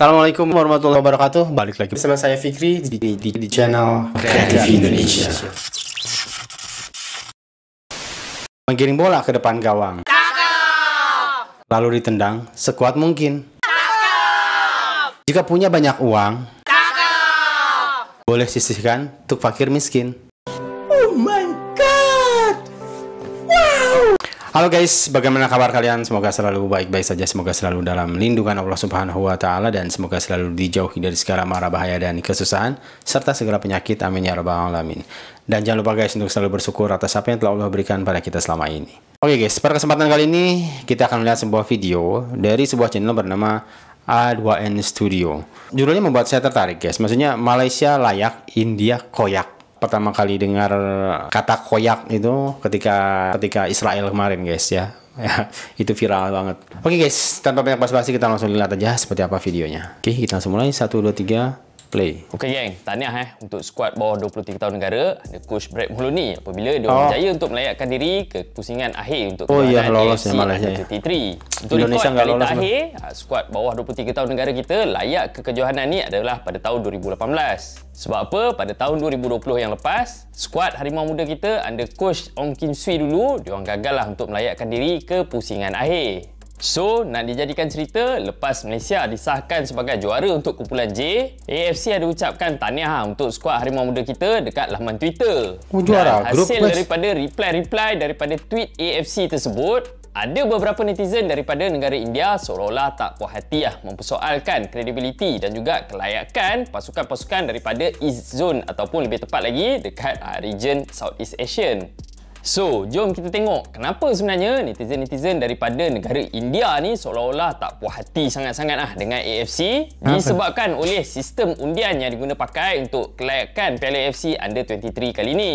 Assalamualaikum warahmatullahi wabarakatuh. Balik lagi bersama saya Fikri di, di, di, di channel Kreatif Indonesia. Menggiring bola ke depan gawang. Lalu ditendang sekuat mungkin. Jika punya banyak uang, boleh sisihkan untuk fakir miskin. Halo guys, bagaimana kabar kalian? Semoga selalu baik-baik saja, semoga selalu dalam lindungan Allah Subhanahu wa taala dan semoga selalu dijauhi dari segala mara bahaya dan kesusahan serta segala penyakit. Amin ya rabbal alamin. Dan jangan lupa guys untuk selalu bersyukur atas apa yang telah Allah berikan pada kita selama ini. Oke guys, pada kesempatan kali ini kita akan melihat sebuah video dari sebuah channel bernama A2N Studio. Judulnya membuat saya tertarik guys. Maksudnya Malaysia layak, India koyak pertama kali dengar kata koyak itu ketika ketika Israel kemarin guys ya. ya itu viral banget. Oke okay guys, tanpa banyak basa-basi kita langsung lihat aja seperti apa videonya. Oke, okay, kita langsung mulai. satu dua tiga play. Okey geng, tahniah eh untuk skuad bawah 23 tahun negara ada coach Brad Mulani apabila dia oh. berjaya untuk melayakkan diri ke pusingan akhir untuk oh, iya, lolos AFC Malaysia. Untuk Indonesia enggak lolos akhir, ah, skuad bawah 23 tahun negara kita layak ke kejohanan ni adalah pada tahun 2018. Sebab apa? Pada tahun 2020 yang lepas, skuad Harimau Muda kita under coach Ong Kim Swee dulu, dia orang gagal lah untuk melayakkan diri ke pusingan akhir. So, nak dijadikan cerita, lepas Malaysia disahkan sebagai juara untuk kumpulan J, AFC ada ucapkan tahniah ah, untuk skuad Harimau Muda kita dekat laman Twitter. Oh, juara. Dan hasil Group daripada reply-reply daripada tweet AFC tersebut, ada beberapa netizen daripada negara India seolah-olah tak puas hati lah mempersoalkan kredibiliti dan juga kelayakan pasukan-pasukan daripada East Zone ataupun lebih tepat lagi dekat ah, region Southeast Asian. So, jom kita tengok kenapa sebenarnya netizen-netizen daripada negara India ni seolah-olah tak puas hati sangat-sangat lah dengan AFC disebabkan oleh sistem undian yang diguna pakai untuk kelayakan Piala AFC Under 23 kali ni.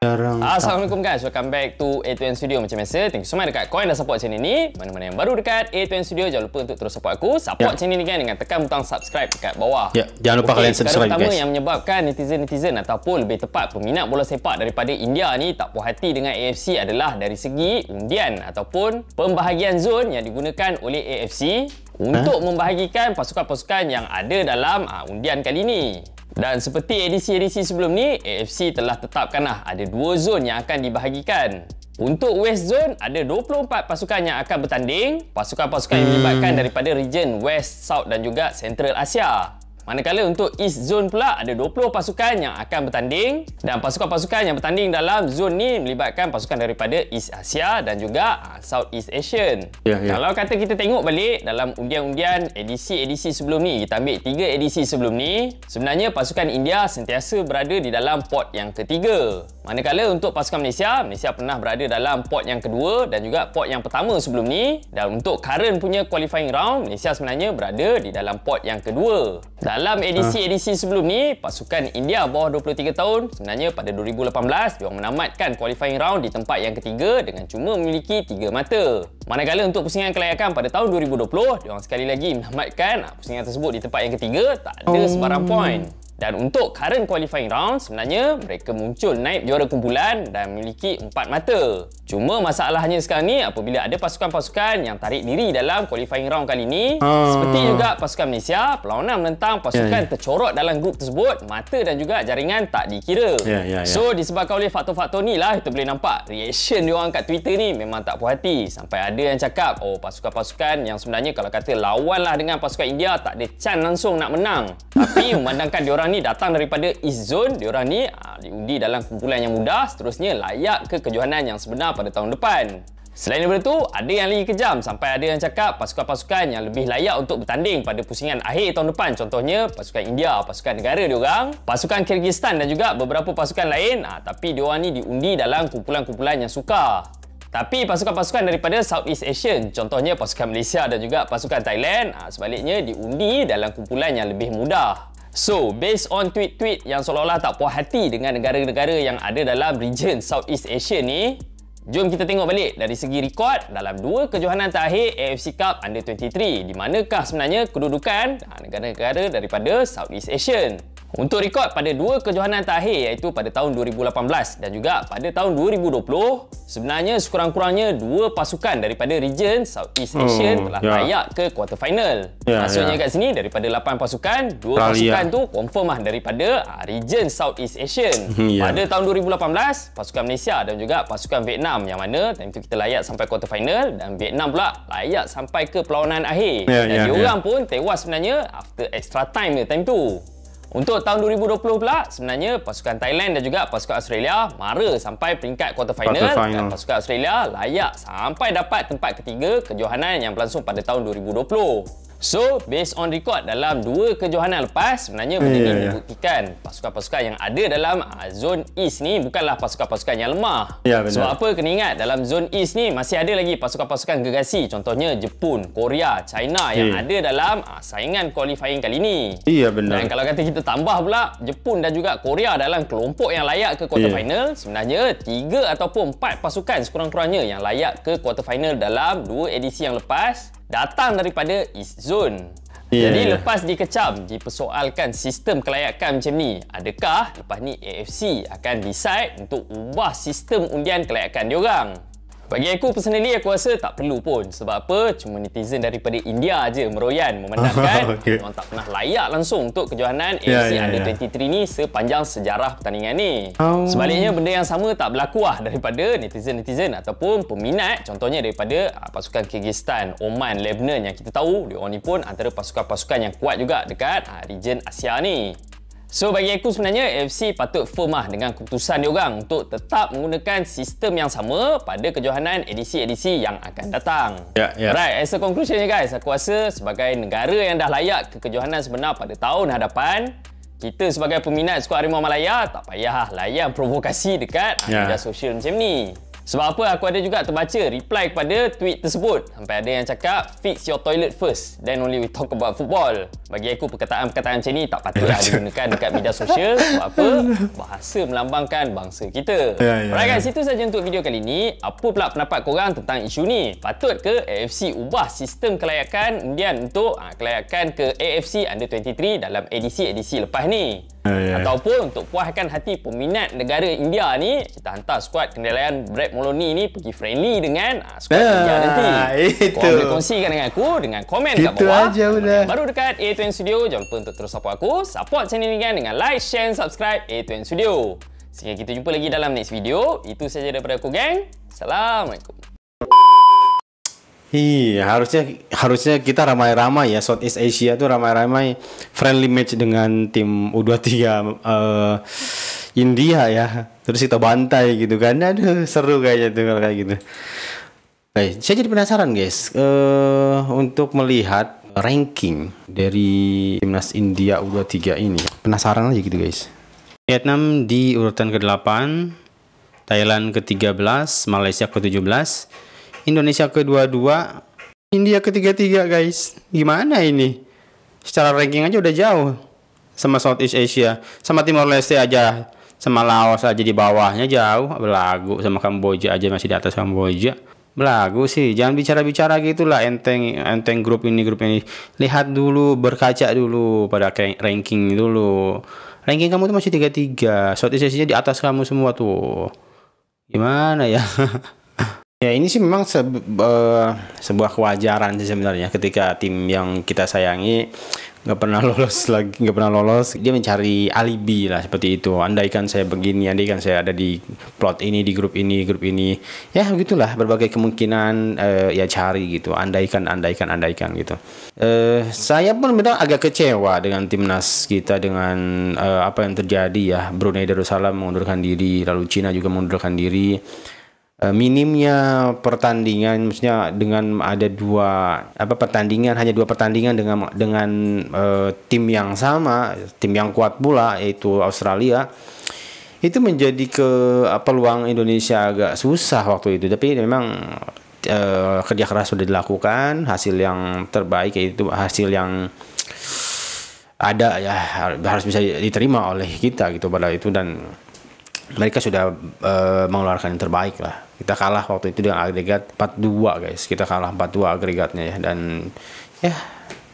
Assalamualaikum guys, welcome back to a 2 Studio Macam biasa, thank you so much dekat koin dah support channel ni Mana-mana yang baru dekat a 2 Studio Jangan lupa untuk terus support aku Support yeah. channel ni kan dengan tekan butang subscribe dekat bawah yeah. Jangan lupa okay, kalian subscribe guys Sekarang yang menyebabkan netizen-netizen Ataupun lebih tepat peminat bola sepak daripada India ni Tak puas hati dengan AFC adalah dari segi undian Ataupun pembahagian zon yang digunakan oleh AFC eh? Untuk huh? membahagikan pasukan-pasukan yang ada dalam uh, undian kali ni dan seperti edisi-edisi sebelum ni, AFC telah tetapkanlah ada dua zon yang akan dibahagikan. Untuk West Zone, ada 24 pasukan yang akan bertanding. Pasukan-pasukan yang hmm. melibatkan daripada region West, South dan juga Central Asia. Manakala untuk East Zone pula ada 20 pasukan yang akan bertanding dan pasukan-pasukan yang bertanding dalam zone ni melibatkan pasukan daripada East Asia dan juga ah, South East Asian. Yeah, yeah. Kalau kata kita tengok balik dalam undian-undian edisi-edisi sebelum ni, kita ambil 3 edisi sebelum ni, sebenarnya pasukan India sentiasa berada di dalam pot yang ketiga. Manakala untuk pasukan Malaysia, Malaysia pernah berada dalam pot yang kedua dan juga pot yang pertama sebelum ni dan untuk current punya qualifying round, Malaysia sebenarnya berada di dalam pot yang kedua. Dalam edisi-edisi ah. sebelum ni, pasukan India bawah 23 tahun sebenarnya pada 2018 diorang menamatkan qualifying round di tempat yang ketiga dengan cuma memiliki tiga mata. Manakala untuk pusingan kelayakan pada tahun 2020, diorang sekali lagi menamatkan ah, pusingan tersebut di tempat yang ketiga tak ada oh. sebarang point. Dan untuk current qualifying round, sebenarnya mereka muncul naib juara kumpulan dan memiliki empat mata. Cuma masalahnya sekarang ni apabila ada pasukan-pasukan yang tarik diri dalam qualifying round kali ni uh... seperti juga pasukan Malaysia perlawanan menentang pasukan yeah, yeah. tercorot dalam grup tersebut mata dan juga jaringan tak dikira. Yeah, yeah, yeah. So disebabkan oleh faktor-faktor ni lah kita boleh nampak reaction diorang kat Twitter ni memang tak puas hati sampai ada yang cakap oh pasukan-pasukan yang sebenarnya kalau kata lawan lah dengan pasukan India tak ada chan langsung nak menang. Tapi memandangkan dia orang ni datang daripada East Zone dia orang ni uh, diundi dalam kumpulan yang mudah seterusnya layak ke kejohanan yang sebenar pada tahun depan. Selain daripada itu, ada yang lagi kejam sampai ada yang cakap pasukan-pasukan yang lebih layak untuk bertanding pada pusingan akhir tahun depan. Contohnya, pasukan India, pasukan negara diorang, pasukan Kyrgyzstan dan juga beberapa pasukan lain ha, tapi diorang ni diundi dalam kumpulan-kumpulan yang suka. Tapi pasukan-pasukan daripada Southeast Asia, contohnya pasukan Malaysia dan juga pasukan Thailand, ha, sebaliknya diundi dalam kumpulan yang lebih mudah. So, based on tweet-tweet yang seolah-olah tak puas hati dengan negara-negara yang ada dalam region Southeast Asia ni, Jom kita tengok balik dari segi rekod dalam dua kejohanan terakhir AFC Cup Under 23 di manakah sebenarnya kedudukan ah, negara-negara daripada Southeast Asian. Untuk rekod pada dua kejohanan terakhir iaitu pada tahun 2018 dan juga pada tahun 2020 sebenarnya sekurang-kurangnya dua pasukan daripada region Southeast hmm, Asia oh, telah yeah. layak ke quarter final. Yeah, Maksudnya yeah. kat sini daripada lapan pasukan, dua Kali pasukan yeah. tu confirm lah daripada uh, region Southeast Asia. Hmm, yeah. Pada tahun 2018, pasukan Malaysia dan juga pasukan Vietnam yang mana time tu kita layak sampai quarter final dan Vietnam pula layak sampai ke perlawanan akhir. Yeah, dan yeah, diorang ya. yeah. pun tewas sebenarnya after extra time dia time tu. Untuk tahun 2020 pula, sebenarnya pasukan Thailand dan juga pasukan Australia mara sampai peringkat quarter final, quarter final. dan pasukan Australia layak sampai dapat tempat ketiga kejohanan yang berlangsung pada tahun 2020. So, based on record dalam dua kejohanan lepas, sebenarnya eh, benda yeah, ni yeah. Ya. pasukan-pasukan yang ada dalam ah, zone East ni bukanlah pasukan-pasukan yang lemah. Yeah, so, apa kena ingat dalam zone East ni masih ada lagi pasukan-pasukan gegasi. Contohnya Jepun, Korea, China yeah. yang eh. ada dalam ah, saingan qualifying kali ni. Iya, yeah, benar. Dan kalau kata kita tambah pula, Jepun dan juga Korea dalam kelompok yang layak ke quarter eh. final, sebenarnya tiga ataupun empat pasukan sekurang-kurangnya yang layak ke quarter final dalam dua edisi yang lepas datang daripada Izzun. Yeah. Jadi lepas dikecam, dipersoalkan sistem kelayakan macam ni. Adakah lepas ni AFC akan decide untuk ubah sistem undian kelayakan diorang? Bagi aku personally aku rasa tak perlu pun sebab apa cuma netizen daripada India aja meroyan memandangkan okay. orang tak pernah layak langsung untuk kejohanan AFC ya, yeah, yeah, Under yeah. 23 ni sepanjang sejarah pertandingan ni. Um... Sebaliknya benda yang sama tak berlaku lah daripada netizen-netizen ataupun peminat contohnya daripada ah, pasukan Kyrgyzstan, Oman, Lebanon yang kita tahu dia orang ni pun antara pasukan-pasukan yang kuat juga dekat uh, region Asia ni. So bagi aku sebenarnya FC patut firm lah dengan keputusan diorang untuk tetap menggunakan sistem yang sama pada kejohanan edisi-edisi yang akan datang. Yeah, yeah. Right, as a conclusion ya guys, aku rasa sebagai negara yang dah layak ke kejohanan sebenar pada tahun hadapan, kita sebagai peminat skuad arimau Malaya tak payah layan provokasi dekat ya. media sosial macam ni. Sebab apa aku ada juga terbaca reply kepada tweet tersebut Sampai ada yang cakap Fix your toilet first Then only we talk about football Bagi aku perkataan-perkataan macam ni Tak patutlah digunakan dekat media sosial Sebab apa Bahasa melambangkan bangsa kita ya, ya, Alright yeah, yeah. guys itu saja untuk video kali ni Apa pula pendapat korang tentang isu ni Patut ke AFC ubah sistem kelayakan undian Untuk ah, kelayakan ke AFC Under 23 Dalam edisi-edisi lepas ni yeah. Ya, ya. ataupun untuk puaskan hati peminat negara India ni kita hantar skuad kendalian Brad Moloni ni pergi friendly dengan uh, skuad yeah, India nanti itu. kau boleh kongsikan dengan aku dengan komen itu kat bawah aja udah. baru dekat A2N Studio jangan lupa untuk terus support aku support channel ini kan dengan like, share dan subscribe A2N Studio sehingga kita jumpa lagi dalam next video itu saja daripada aku gang. Assalamualaikum Iya, harusnya harusnya kita ramai-ramai ya Southeast Asia tuh ramai-ramai friendly match dengan tim U23 uh, eh, India ya. Terus kita bantai gitu kan. Aduh, seru kayaknya tuh kalau kayak gitu. Nah, saya jadi penasaran guys uh, untuk melihat ranking dari timnas India U23 ini. Penasaran aja gitu guys. Vietnam di urutan ke-8, Thailand ke-13, Malaysia ke-17, Indonesia ke-22, India ke-33 guys. Gimana ini? Secara ranking aja udah jauh sama Southeast Asia, sama Timor Leste aja, sama Laos aja di bawahnya jauh, belagu sama Kamboja aja masih di atas Kamboja. Belagu sih, jangan bicara-bicara gitu lah enteng enteng grup ini grup ini. Lihat dulu, berkaca dulu pada ranking dulu. Ranking kamu tuh masih 33, Southeast Asia di atas kamu semua tuh. Gimana ya? Ya ini sih memang se uh, sebuah kewajaran sih sebenarnya ketika tim yang kita sayangi nggak pernah lolos lagi nggak pernah lolos dia mencari alibi lah seperti itu andaikan saya begini andaikan saya ada di plot ini di grup ini grup ini ya begitulah berbagai kemungkinan uh, ya cari gitu andaikan andaikan andaikan gitu uh, saya pun memang agak kecewa dengan timnas kita dengan uh, apa yang terjadi ya Brunei Darussalam mengundurkan diri lalu Cina juga mengundurkan diri Eh, minimnya pertandingan maksudnya dengan ada dua apa pertandingan hanya dua pertandingan dengan dengan uh, tim yang sama tim yang kuat pula yaitu Australia itu menjadi ke eh, peluang Indonesia agak susah waktu itu tapi memang uh, kerja keras sudah dilakukan hasil yang terbaik yaitu hasil yang ada ya harus bisa diterima oleh kita gitu pada itu dan mereka sudah e, mengeluarkan yang terbaik lah. Kita kalah waktu itu dengan agregat 4-2 guys. Kita kalah 4-2 agregatnya ya dan ya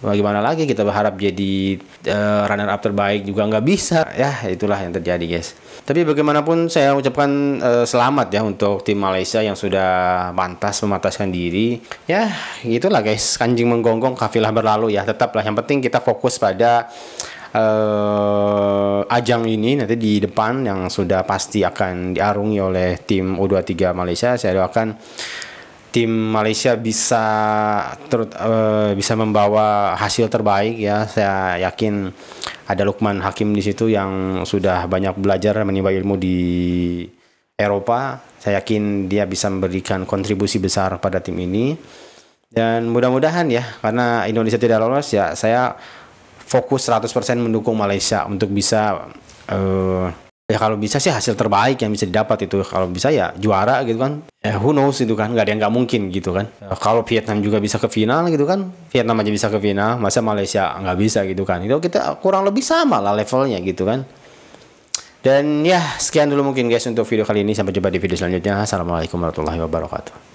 bagaimana lagi kita berharap jadi e, eh, runner up terbaik juga nggak bisa ya itulah yang terjadi guys tapi bagaimanapun saya ucapkan e, selamat ya untuk tim Malaysia yang sudah pantas memataskan diri ya itulah guys kanjing menggonggong kafilah berlalu ya tetaplah yang penting kita fokus pada uh, ajang ini nanti di depan yang sudah pasti akan diarungi oleh tim U23 Malaysia. Saya doakan tim Malaysia bisa ter, uh, eh, bisa membawa hasil terbaik ya. Saya yakin ada Lukman Hakim di situ yang sudah banyak belajar menimba ilmu di Eropa. Saya yakin dia bisa memberikan kontribusi besar pada tim ini. Dan mudah-mudahan ya, karena Indonesia tidak lolos ya, saya fokus 100% mendukung Malaysia untuk bisa uh, ya kalau bisa sih hasil terbaik yang bisa didapat itu kalau bisa ya juara gitu kan eh, who knows itu kan nggak ada yang nggak mungkin gitu kan ya. kalau Vietnam juga bisa ke final gitu kan Vietnam aja bisa ke final masa Malaysia nggak bisa gitu kan itu kita kurang lebih sama lah levelnya gitu kan dan ya sekian dulu mungkin guys untuk video kali ini sampai jumpa di video selanjutnya assalamualaikum warahmatullahi wabarakatuh